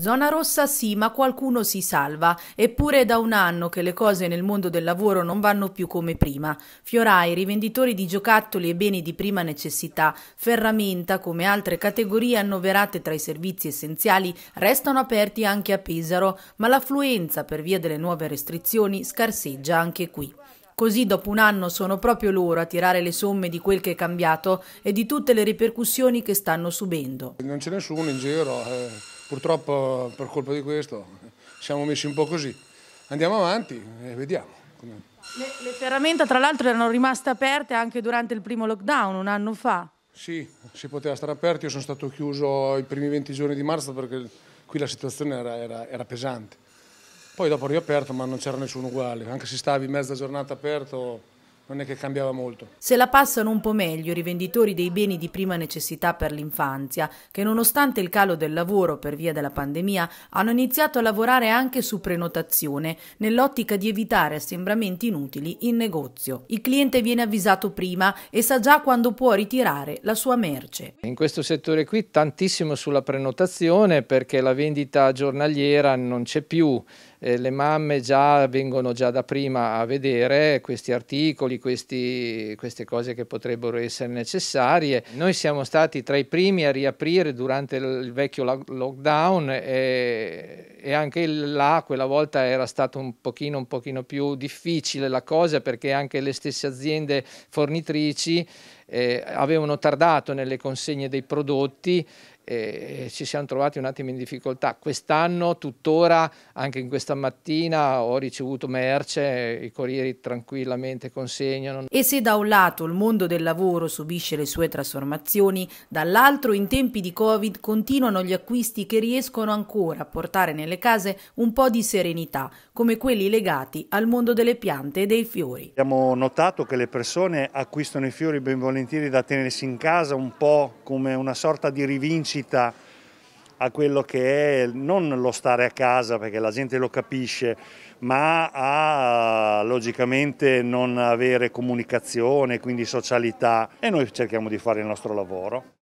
Zona rossa sì, ma qualcuno si salva, eppure è da un anno che le cose nel mondo del lavoro non vanno più come prima. Fiorai, rivenditori di giocattoli e beni di prima necessità, ferramenta, come altre categorie annoverate tra i servizi essenziali, restano aperti anche a Pesaro, ma l'affluenza per via delle nuove restrizioni scarseggia anche qui. Così dopo un anno sono proprio loro a tirare le somme di quel che è cambiato e di tutte le ripercussioni che stanno subendo. Non c'è nessuno in giro. Eh Purtroppo per colpa di questo siamo messi un po' così. Andiamo avanti e vediamo. Le, le ferramenta tra l'altro erano rimaste aperte anche durante il primo lockdown un anno fa. Sì, si poteva stare aperti, io sono stato chiuso i primi 20 giorni di marzo perché qui la situazione era, era, era pesante. Poi dopo ho riaperto ma non c'era nessuno uguale, anche se stavi mezza giornata aperto non è che cambiava molto. Se la passano un po' meglio i rivenditori dei beni di prima necessità per l'infanzia, che nonostante il calo del lavoro per via della pandemia, hanno iniziato a lavorare anche su prenotazione, nell'ottica di evitare assembramenti inutili in negozio. Il cliente viene avvisato prima e sa già quando può ritirare la sua merce. In questo settore qui tantissimo sulla prenotazione perché la vendita giornaliera non c'è più eh, le mamme già vengono già da prima a vedere questi articoli, questi, queste cose che potrebbero essere necessarie. Noi siamo stati tra i primi a riaprire durante il, vecchio lockdown e, e anche là quella volta era stato un pochino, un pochino più difficile la cosa perché anche le stesse aziende fornitrici eh, avevano tardato nelle consegne dei prodotti eh, ci siamo trovati un attimo in difficoltà. Quest'anno, tuttora, anche in questa mattina, ho ricevuto merce, i corrieri tranquillamente consegnano. E se da un lato il mondo del lavoro subisce le sue trasformazioni, dall'altro in tempi di Covid continuano gli acquisti che riescono ancora a portare nelle case un po' di serenità, come quelli legati al mondo delle piante e dei fiori. Abbiamo notato che le persone acquistano i fiori ben volentieri da tenersi in casa, un po' come una sorta di rivinci nascita a quello che è non lo stare a casa perché la gente lo capisce, ma a logicamente non avere comunicazione, quindi socialità e noi cerchiamo di fare il nostro lavoro.